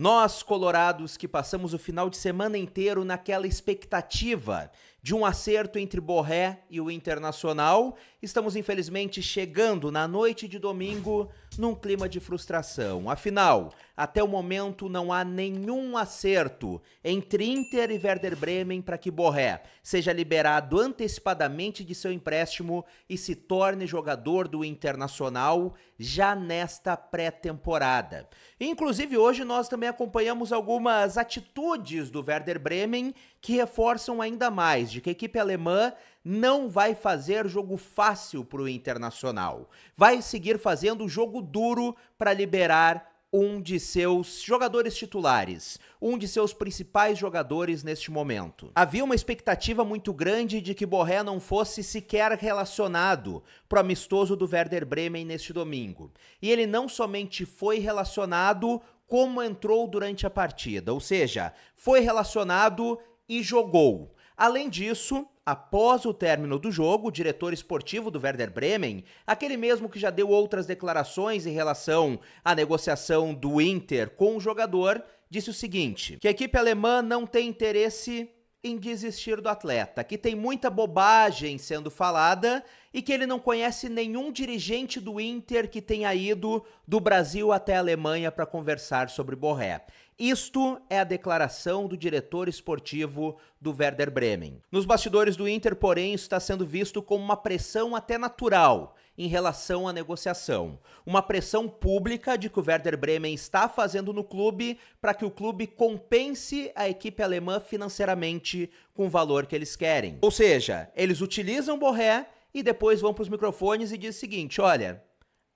Nós, colorados, que passamos o final de semana inteiro naquela expectativa de um acerto entre Borré e o Internacional, estamos infelizmente chegando na noite de domingo num clima de frustração. Afinal, até o momento não há nenhum acerto entre Inter e Werder Bremen para que Borré seja liberado antecipadamente de seu empréstimo e se torne jogador do Internacional já nesta pré-temporada. Inclusive, hoje nós também acompanhamos algumas atitudes do Werder Bremen que reforçam ainda mais de que a equipe alemã não vai fazer jogo fácil para o Internacional. Vai seguir fazendo jogo duro para liberar um de seus jogadores titulares, um de seus principais jogadores neste momento. Havia uma expectativa muito grande de que Borré não fosse sequer relacionado para o amistoso do Werder Bremen neste domingo. E ele não somente foi relacionado, como entrou durante a partida, ou seja, foi relacionado e jogou. Além disso, após o término do jogo, o diretor esportivo do Werder Bremen, aquele mesmo que já deu outras declarações em relação à negociação do Inter com o jogador, disse o seguinte: que a equipe alemã não tem interesse em desistir do atleta, que tem muita bobagem sendo falada e que ele não conhece nenhum dirigente do Inter que tenha ido do Brasil até a Alemanha para conversar sobre Borré. Isto é a declaração do diretor esportivo do Werder Bremen. Nos bastidores do Inter, porém, está sendo visto como uma pressão até natural em relação à negociação. Uma pressão pública de que o Werder Bremen está fazendo no clube para que o clube compense a equipe alemã financeiramente com o valor que eles querem. Ou seja, eles utilizam Borré e depois vão para os microfones e dizem o seguinte: olha,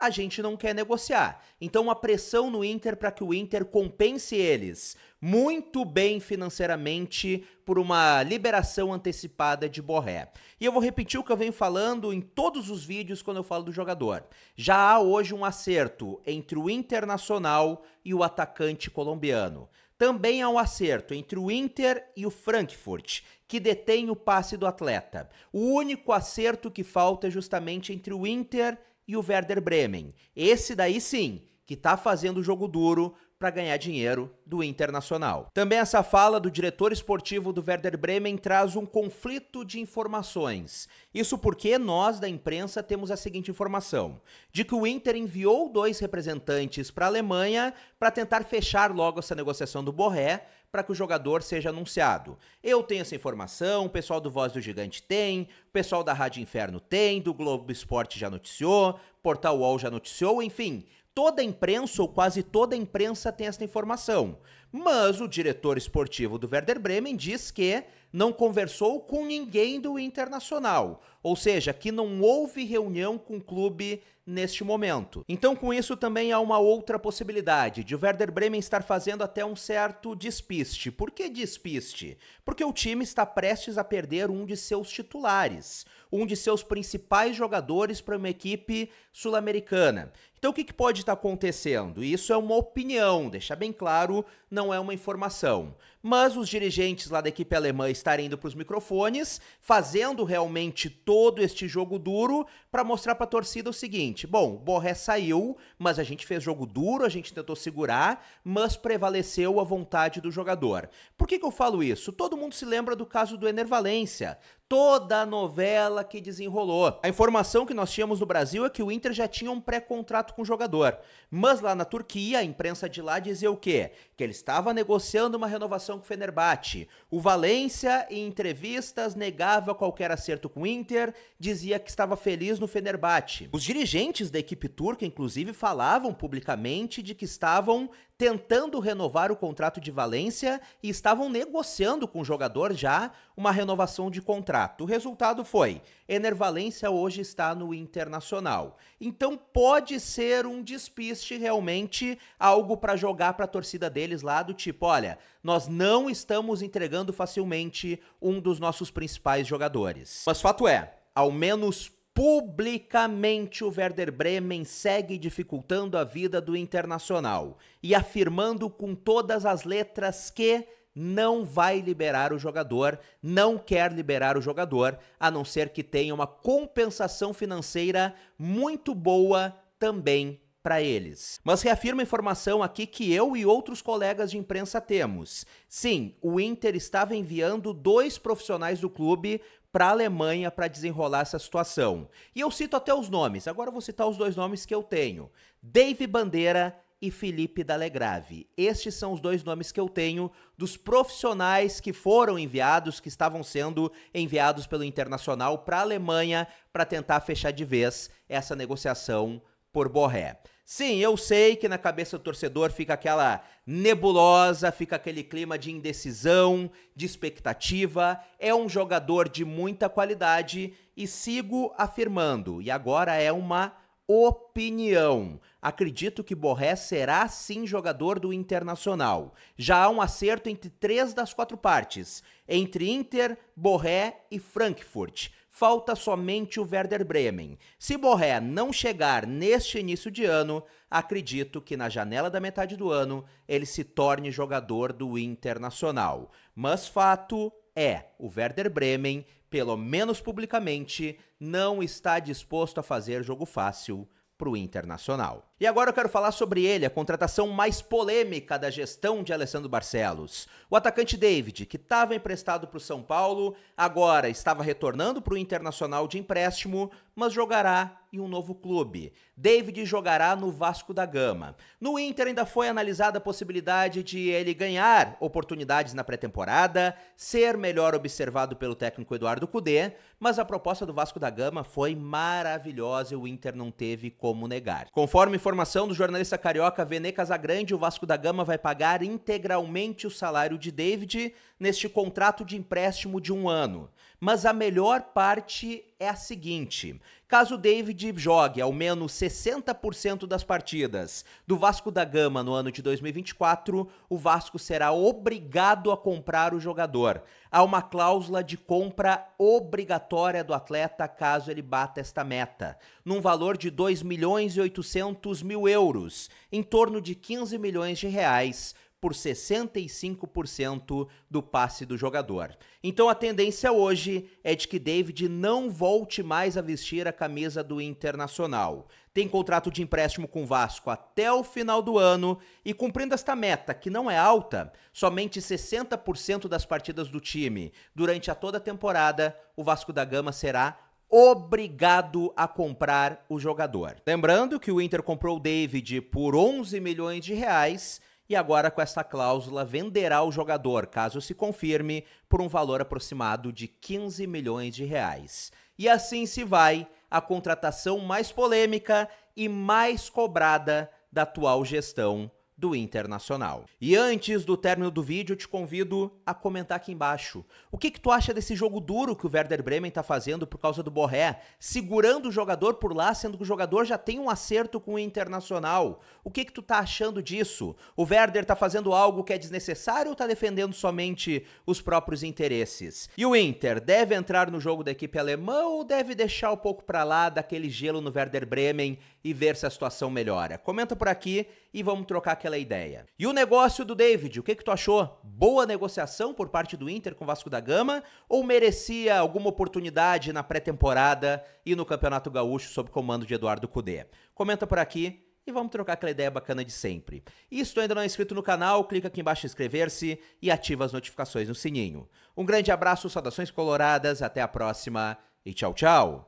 a gente não quer negociar. Então, uma pressão no Inter para que o Inter compense eles muito bem financeiramente por uma liberação antecipada de Borré. E eu vou repetir o que eu venho falando em todos os vídeos quando eu falo do jogador. Já há hoje um acerto entre o Internacional e o atacante colombiano. Também há um acerto entre o Inter e o Frankfurt, que detém o passe do atleta. O único acerto que falta é justamente entre o Inter e e o Werder Bremen. Esse daí sim, que está fazendo o jogo duro para ganhar dinheiro do Internacional. Também essa fala do diretor esportivo do Werder Bremen traz um conflito de informações. Isso porque nós da imprensa temos a seguinte informação: de que o Inter enviou dois representantes para a Alemanha para tentar fechar logo essa negociação do Borré, para que o jogador seja anunciado. Eu tenho essa informação, o pessoal do Voz do Gigante tem, o pessoal da Rádio Inferno tem, do Globo Esporte já noticiou, Portal UOL já noticiou, enfim, toda a imprensa ou quase toda a imprensa tem essa informação. Mas o diretor esportivo do Werder Bremen diz que não conversou com ninguém do Internacional, ou seja, que não houve reunião com o clube neste momento. Então, com isso também há uma outra possibilidade de o Werder Bremen estar fazendo até um certo despiste. Por que despiste? Porque o time está prestes a perder um de seus titulares, um de seus principais jogadores para uma equipe sul-americana. Então, o que, que pode estar acontecendo? Isso é uma opinião, deixar bem claro, não não é uma informação mas os dirigentes lá da equipe alemã estarem indo para os microfones, fazendo realmente todo este jogo duro para mostrar para a torcida o seguinte: bom, Borré saiu, mas a gente fez jogo duro, a gente tentou segurar, mas prevaleceu a vontade do jogador. Por que, que eu falo isso? Todo mundo se lembra do caso do Ener Valência toda a novela que desenrolou. A informação que nós tínhamos no Brasil é que o Inter já tinha um pré-contrato com o jogador. Mas lá na Turquia, a imprensa de lá dizia o quê? Que ele estava negociando uma renovação negociação com o Fenerbahçe. O Valência, em entrevistas, negava qualquer acerto com o Inter, dizia que estava feliz no Fenerbahçe. Os dirigentes da equipe turca, inclusive, falavam publicamente de que estavam tentando renovar o contrato de Valência e estavam negociando com o jogador já uma renovação de contrato. O resultado foi: Ener Valência hoje está no Internacional. Então pode ser um despiste realmente, algo para jogar para a torcida deles lá do tipo, olha, nós não não estamos entregando facilmente um dos nossos principais jogadores. Mas fato é, ao menos Publicamente, o Werder Bremen segue dificultando a vida do internacional e afirmando com todas as letras que não vai liberar o jogador, não quer liberar o jogador, a não ser que tenha uma compensação financeira muito boa também para eles. Mas reafirma a informação aqui que eu e outros colegas de imprensa temos. Sim, o Inter estava enviando dois profissionais do clube para a Alemanha para desenrolar essa situação. E eu cito até os nomes, agora vou citar os dois nomes que eu tenho: Dave Bandeira e Felipe Dalegrave. Estes são os dois nomes que eu tenho dos profissionais que foram enviados, que estavam sendo enviados pelo Internacional para a Alemanha para tentar fechar de vez essa negociação por Borré. Sim, eu sei que na cabeça do torcedor fica aquela nebulosa, fica aquele clima de indecisão, de expectativa. É um jogador de muita qualidade e sigo afirmando, e agora é uma opinião. Acredito que Borré será sim jogador do Internacional. Já há um acerto entre três das quatro partes, entre Inter, Borré e Frankfurt falta somente o Werder Bremen. Se Borré não chegar neste início de ano, acredito que na janela da metade do ano ele se torne jogador do Internacional. Mas fato é, o Werder Bremen, pelo menos publicamente, não está disposto a fazer jogo fácil para o Internacional. E agora eu quero falar sobre ele, a contratação mais polêmica da gestão de Alessandro Barcelos. O atacante David, que estava emprestado para o São Paulo, agora estava retornando para o Internacional de empréstimo, mas jogará e um novo clube. David jogará no Vasco da Gama. No Inter ainda foi analisada a possibilidade de ele ganhar oportunidades na pré-temporada, ser melhor observado pelo técnico Eduardo Cudê, mas a proposta do Vasco da Gama foi maravilhosa e o Inter não teve como negar. Conforme informação do jornalista carioca Vene Casagrande, o Vasco da Gama vai pagar integralmente o salário de David neste contrato de empréstimo de um ano. Mas a melhor parte é a seguinte: Caso David jogue ao menos 60% das partidas do Vasco da Gama no ano de 2024, o Vasco será obrigado a comprar o jogador. Há uma cláusula de compra obrigatória do atleta caso ele bata esta meta, num valor de 2 milhões e 800 mil euros, em torno de 15 milhões de reais por 65% do passe do jogador. Então a tendência hoje é de que David não volte mais a vestir a camisa do Internacional. Tem contrato de empréstimo com Vasco até o final do ano e cumprindo esta meta, que não é alta, somente 60% das partidas do time durante a toda a temporada, o Vasco da Gama será obrigado a comprar o jogador. Lembrando que o Inter comprou o David por 11 milhões de reais e agora com essa cláusula venderá o jogador, caso se confirme, por um valor aproximado de 15 milhões de reais. E assim se vai a contratação mais polêmica e mais cobrada da atual gestão do Internacional. E antes do término do vídeo, eu te convido a comentar aqui embaixo. O que que tu acha desse jogo duro que o Werder Bremen tá fazendo por causa do Borré, segurando o jogador por lá, sendo que o jogador já tem um acerto com o Internacional? O que que tu tá achando disso? O Werder tá fazendo algo que é desnecessário ou tá defendendo somente os próprios interesses? E o Inter deve entrar no jogo da equipe alemã ou deve deixar um pouco para lá daquele gelo no Werder Bremen e ver se a situação melhora. Comenta por aqui e vamos trocar aquela ideia. E o negócio do David, o que, que tu achou? Boa negociação por parte do Inter com o Vasco da Gama ou merecia alguma oportunidade na pré-temporada e no Campeonato Gaúcho sob comando de Eduardo Cudê? Comenta por aqui e vamos trocar aquela ideia bacana de sempre. E se tu ainda não é inscrito no canal, clica aqui embaixo em inscrever-se e ativa as notificações no sininho. Um grande abraço, saudações coloradas, até a próxima e tchau, tchau!